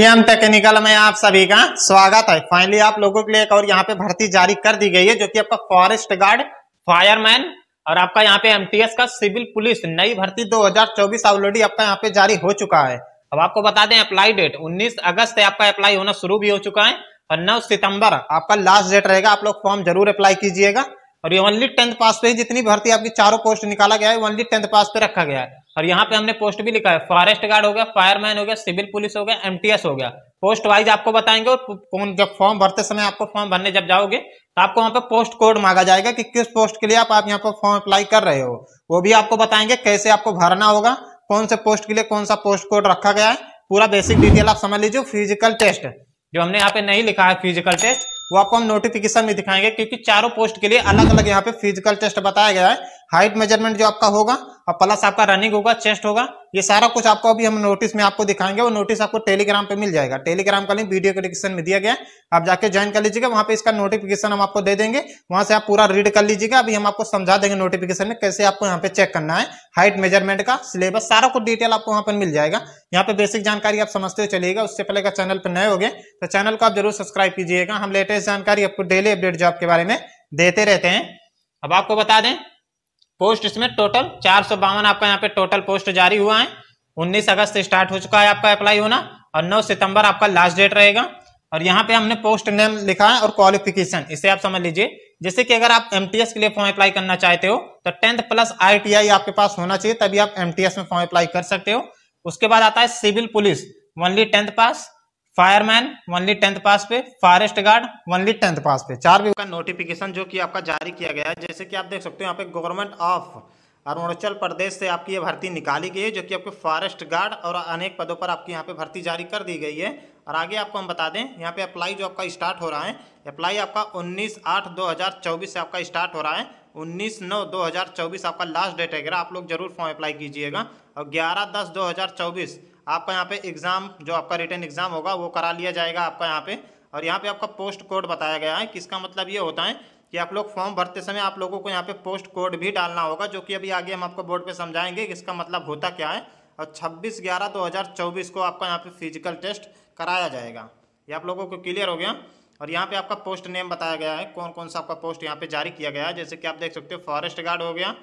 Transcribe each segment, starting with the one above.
M technical में आप सभी का स्वागत है फाइनली आप लोगों के लिए एक और यहाँ पे भर्ती जारी कर दी गई है जो कि आपका फॉरेस्ट गार्ड फायरमैन और आपका यहाँ पे एमटीएस का सिविल पुलिस नई भर्ती 2024 ऑलरेडी आपका यहाँ पे जारी हो चुका है अब आपको बता दें अप्लाई डेट 19 अगस्त से आपका अप्लाई होना शुरू भी हो चुका है और नौ सितंबर आपका लास्ट डेट रहेगा आप लोग फॉर्म जरूर अप्लाई कीजिएगा और ये ओनली टेंथ पास पे जितनी भर्ती आपकी चारों पोस्ट निकाला गया है ओनली टेंथ पास पे रखा गया है और यहाँ पे हमने पोस्ट भी लिखा है फॉरेस्ट गार्ड हो गया फायरमैन हो गया सिविल पुलिस हो गया एमटीएस हो गया पोस्ट वाइज आपको बताएंगे और कौन जब फॉर्म भरते समय आपको फॉर्म भरने जब जाओगे तो आपको वहाँ पे पोस्ट कोड मांगा जाएगा कि किस पोस्ट के लिए आप, आप यहाँ पर फॉर्म अप्लाई कर रहे हो वो भी आपको बताएंगे कैसे आपको भरना होगा कौन से पोस्ट के लिए कौन सा पोस्ट कोड रखा गया है पूरा बेसिक डिटेल आप समझ लीजिए फिजिकल टेस्ट जो हमने यहाँ पे नहीं लिखा है फिजिकल टेस्ट वो आपको हम नोटिफिकेशन में दिखाएंगे क्योंकि चारों पोस्ट के लिए अलग अलग यहाँ पे फिजिकल टेस्ट बताया गया है हाइट मेजरमेंट जो आपका होगा और प्लस आपका रनिंग होगा चेस्ट होगा ये सारा कुछ आपको अभी हम नोटिस में आपको दिखाएंगे वो नोटिस आपको टेलीग्राम पे मिल जाएगा टेलीग्राम का लिंक वीडियो के डिस्क्रिप्शन में दिया गया है आप जाके ज्वाइन कर लीजिएगा वहां पे इसका नोटिफिकेशन हम आपको दे देंगे वहां से आप पूरा रीड कर लीजिएगा अभी हम आपको समझा देंगे नोटिफिकेशन में कैसे आपको यहाँ पे चेक करना है हाइट मेजरमेंट का सिलेबस सारा कुछ डिटेल आपको वहाँ पर मिल जाएगा यहाँ पे बेसिक जानकारी आप समझते हुए चलिएगा उससे पहले अगर चैनल पर नए हो गए तो चैनल को आप जरूर सब्सक्राइब कीजिएगा हम लेटेस्ट जानकारी आपको डेली अपडेट जॉब के बारे में देते रहते हैं अब आपको बता दें पोस्ट इसमें टोटल चार सौ बावन आपका यहाँ पे टोटल पोस्ट जारी हुआ है उन्नीस अगस्त से स्टार्ट हो चुका है आपका अप्लाई होना और नौ सितंबर आपका लास्ट डेट रहेगा और यहाँ पे हमने पोस्ट नेम लिखा है और क्वालिफिकेशन इसे आप समझ लीजिए जैसे कि अगर आप एमटीएस के लिए फॉर्म अप्लाई करना चाहते हो तो टेंथ प्लस आईटीआई आपके पास होना चाहिए तभी आप एमटीएस में फॉर्म अप्लाई कर सकते हो उसके बाद आता है civil police only tenth pass fireman only tenth pass पे forest guard only tenth pass पे चार विभाग का नोटिफिकेशन जो कि आपका जारी किया गया है जैसे कि आप देख सकते हो यहाँ पे गवर्नमेंट ऑफ अरुणाचल प्रदेश से आपकी ये भर्ती निकाली गई है जो कि आपके फॉरेस्ट गार्ड और अनेक पदों पर आपकी यहाँ पे भर्ती जारी कर दी गई है और आगे आपको हम बता दें यहाँ पे अप्लाई जो आपका स्टार्ट हो रहा है अप्लाई आपका 19 आठ 2024 से आपका स्टार्ट हो रहा है 19 नौ 2024 आपका लास्ट डेट है आप लोग जरूर फॉर्म अप्लाई कीजिएगा और ग्यारह दस चौबीस आपका यहाँ पे एग्ज़ाम जो आपका रिटर्न एग्ज़ाम होगा वो करा लिया जाएगा आपका यहाँ पे और यहाँ पे आपका पोस्ट कोड बताया गया है किसका मतलब ये होता है कि आप लोग फॉर्म भरते समय आप लोगों को यहाँ पे पोस्ट कोड भी डालना होगा जो कि अभी आगे हम आपको बोर्ड पे समझाएंगे कि इसका मतलब होता क्या है और 26 ग्यारह दो को आपका यहाँ पे फिजिकल टेस्ट कराया जाएगा ये आप लोगों को क्लियर हो गया और यहाँ पे आपका पोस्ट नेम बताया गया है कौन कौन सा आपका पोस्ट यहाँ पे जारी किया गया है जैसे कि आप देख सकते हो फॉरेस्ट गार्ड हो गया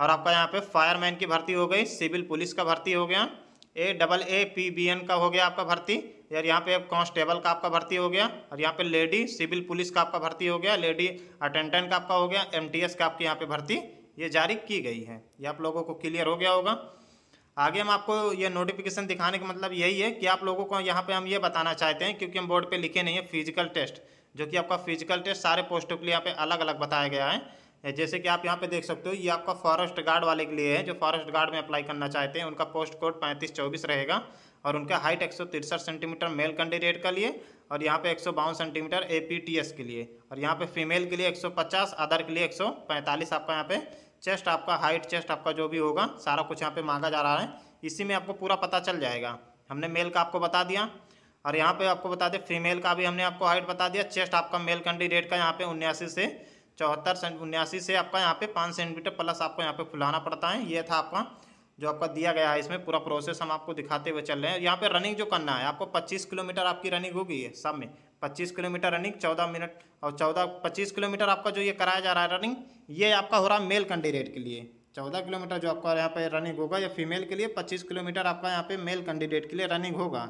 और आपका यहाँ पे फायरमैन की भर्ती हो गई सिविल पुलिस का भर्ती हो गया A double A P B N का हो गया आपका भर्ती यार यहाँ पे कांस्टेबल का आपका भर्ती हो गया और यहाँ पे लेडी सिविल पुलिस का आपका भर्ती हो गया लेडी अटेंडेंट का आपका हो गया एम का आपकी यहाँ पे भर्ती ये जारी की गई है ये आप लोगों को क्लियर हो गया होगा आगे हम आपको ये नोटिफिकेशन दिखाने का मतलब यही है कि आप लोगों को यहाँ पे हम ये बताना चाहते हैं क्योंकि हम बोर्ड पे लिखे नहीं है फिजिकल टेस्ट जो कि आपका फिजिकल टेस्ट सारे पोस्टों के लिए यहाँ पे अलग अलग बताया गया है जैसे कि आप यहाँ पे देख सकते हो ये आपका फॉरेस्ट गार्ड वाले के लिए है जो फॉरेस्ट गार्ड में अप्लाई करना चाहते हैं उनका पोस्ट कोड पैंतीस चौबीस रहेगा और उनका हाइट एक सेंटीमीटर मेल कैंडिडेट का लिए और यहाँ पे एक सेंटीमीटर ए के लिए और यहाँ पे फीमेल के लिए पचास अदर के लिए पैंतालीस आपका यहाँ पे चेस्ट आपका हाइट चेस्ट आपका जो भी होगा सारा कुछ यहाँ पे मांगा जा रहा है इसी में आपको पूरा पता चल जाएगा हमने मेल का आपको बता दिया और यहाँ पे आपको बता दें फीमेल का भी हमने आपको हाइट बता दिया चेस्ट आपका मेल कैंडिडेट का यहाँ पे उन्यासी से चौहत्तर उन्यासी से आपका यहाँ पे पाँच सेंटीमीटर प्लस आपको यहाँ पे फुलाना पड़ता है ये था आपका जो आपका दिया गया है इसमें पूरा प्रोसेस हम आपको दिखाते हुए चल रहे हैं यहाँ पे रनिंग जो करना है आपको 25 किलोमीटर आपकी रनिंग होगी है सब में 25 किलोमीटर रनिंग 14 मिनट और 14 25 किलोमीटर आपका जो ये कराया जा रहा है रनिंग ये आपका हो रहा है मेल कैंडिडेट के लिए 14 किलोमीटर जो आपका यहाँ पे रनिंग होगा या फीमेल के लिए पच्चीस किलोमीटर आपका यहाँ पे मेल कैंडिडेट के लिए रनिंग होगा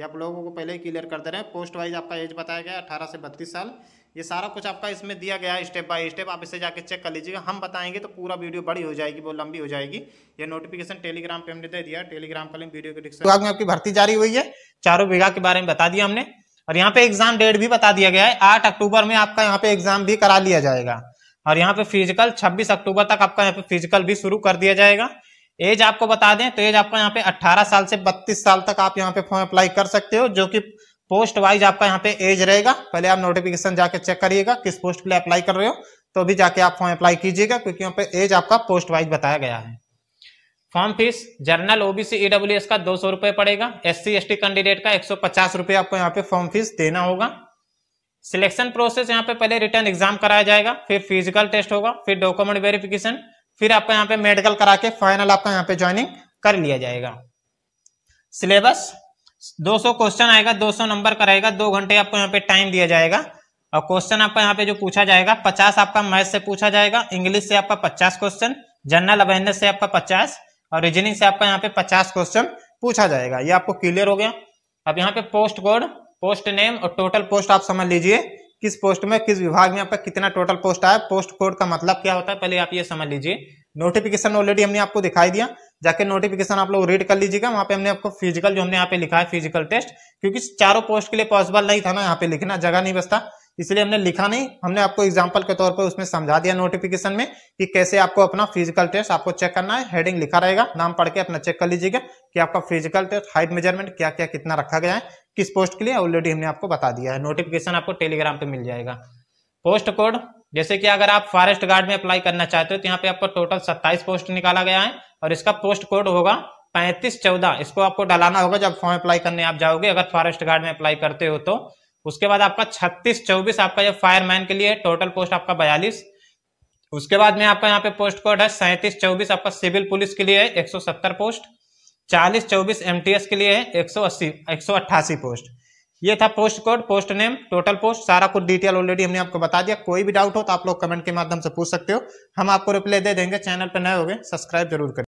ये आप लोगों को पहले ही क्लियर कर दे रहे हैं पोस्ट वाइज आपका एज बताया गया अठारह से बत्तीस साल ये सारा कुछ आपका इसमें दिया गया स्टेप बाय स्टेप आप इसे जाके चेक कर लीजिएगा हम बताएंगे तो पूरा वीडियो बड़ी हो जाएगी बहुत लंबी हो जाएगी ये नोटिफिकेशन टेलीग्राम पे हमने दे दिया टेलीग्राम का लिंक वीडियो के डिस्क्रिप्शन में आपकी भर्ती जारी हुई है चारों विभाग के बारे में बता दिया हमने और यहाँ पे एग्जाम डेट भी बता दिया गया है आठ अक्टूबर में आपका यहाँ पे एग्जाम भी करा लिया जाएगा और यहाँ पे फिजिकल छब्बीस अक्टूबर तक आपका यहाँ पे फिजिकल भी शुरू कर दिया जाएगा एज आपको बता दें तो एज आपको यहाँ पे 18 साल से 32 साल तक आप यहाँ पे फॉर्म अप्लाई कर सकते हो जो कि पोस्ट वाइज आपका यहाँ पे एज रहेगा पहले आप नोटिफिकेशन जाके चेक करिएगा किस पोस्ट के लिए अप्लाई कर रहे हो तो भी जाके आप फॉर्म अप्लाई कीजिएगा क्योंकि यहाँ पे एज आपका पोस्ट वाइज बताया गया है form fees general OBC EW का दो सौ रुपए पड़ेगा एस सी कैंडिडेट का एक सौ आपको यहाँ पे फॉर्म फीस देना होगा सिलेक्शन प्रोसेस यहाँ पे पहले रिटर्न एग्जाम कराया जाएगा फिर फिजिकल टेस्ट होगा फिर डॉक्यूमेंट वेरिफिकेशन फिर आपका यहाँ पे मेडिकल करा के फाइनल आपका यहाँ पे ज्वाइनिंग कर लिया जाएगा सिलेबस 200 क्वेश्चन आएगा 200 नंबर करेगा दो घंटे आपको यहाँ पे टाइम दिया जाएगा और क्वेश्चन आपका यहाँ पे जो पूछा जाएगा 50 आपका मैथ से पूछा जाएगा इंग्लिश से आपका 50 क्वेश्चन जनरल अवेयरनेस से आपका 50 और रीजनिंग से आपका यहाँ पे 50 क्वेश्चन पूछा जाएगा ये आपको क्लियर हो गया अब यहाँ पे पोस्ट कोड पोस्ट नेम और टोटल पोस्ट आप समझ लीजिए किस पोस्ट में किस विभाग में आपका कितना टोटल पोस्ट आया पोस्ट कोड का मतलब क्या होता है पहले आप ये समझ लीजिए नोटिफिकेशन ऑलरेडी हमने आपको दिखाई दिया जाके नोटिफिकेशन आप लोग रीड कर लीजिएगा वहां पे हमने आपको फिजिकल जो हमने यहाँ पे लिखा है फिजिकल टेस्ट क्योंकि चारों पोस्ट के लिए पॉसिबल नहीं था ना यहाँ पे लिखना जगह नहीं बसता इसलिए हमने लिखा नहीं हमने आपको एग्जाम्पल के तौर पर उसमें समझा दिया नोटिफिकेशन में कि कैसे आपको अपना फिजिकल टेस्ट आपको चेक करना है हेडिंग लिखा रहेगा नाम पढ़ के अपना चेक कर लीजिएगा कि आपका फिजिकल टेस्ट हाइट मेजरमेंट क्या क्या कितना रखा गया है किस पोस्ट के लिए ऑलरेडी हमने आपको बता दिया है नोटिफिकेशन आपको टेलीग्राम पर मिल जाएगा पोस्ट कोड जैसे कि अगर आप फॉरेस्ट गार्ड में अप्लाई करना चाहते हो तो यहाँ पे आपको टोटल सत्ताईस पोस्ट निकाला गया है और इसका पोस्ट कोड होगा पैंतीस चौदह इसको आपको डालाना होगा जब फॉर्म अप्लाई करने आप जाओगे अगर फॉरेस्ट गार्ड में अप्लाई करते हो तो उसके बाद आपका छत्तीस चौबीस आपका ये फायरमैन के लिए टोटल पोस्ट आपका बयालीस उसके बाद में आपका यहाँ पे पोस्ट कोड है सैंतीस चौबीस आपका सिविल पुलिस के लिए है एक पोस्ट चालीस चौबीस एमटीएस के लिए है एक सौ अस्सी एक सौ अट्ठासी पोस्ट ये था post code post name total post सारा कुछ डिटेल ऑलरेडी हमने आपको बता दिया कोई भी डाउट हो तो आप लोग कमेंट के माध्यम से पूछ सकते हो हम आपको रिप्लाई दे देंगे चैनल पर नए हो गए सब्सक्राइब जरूर करें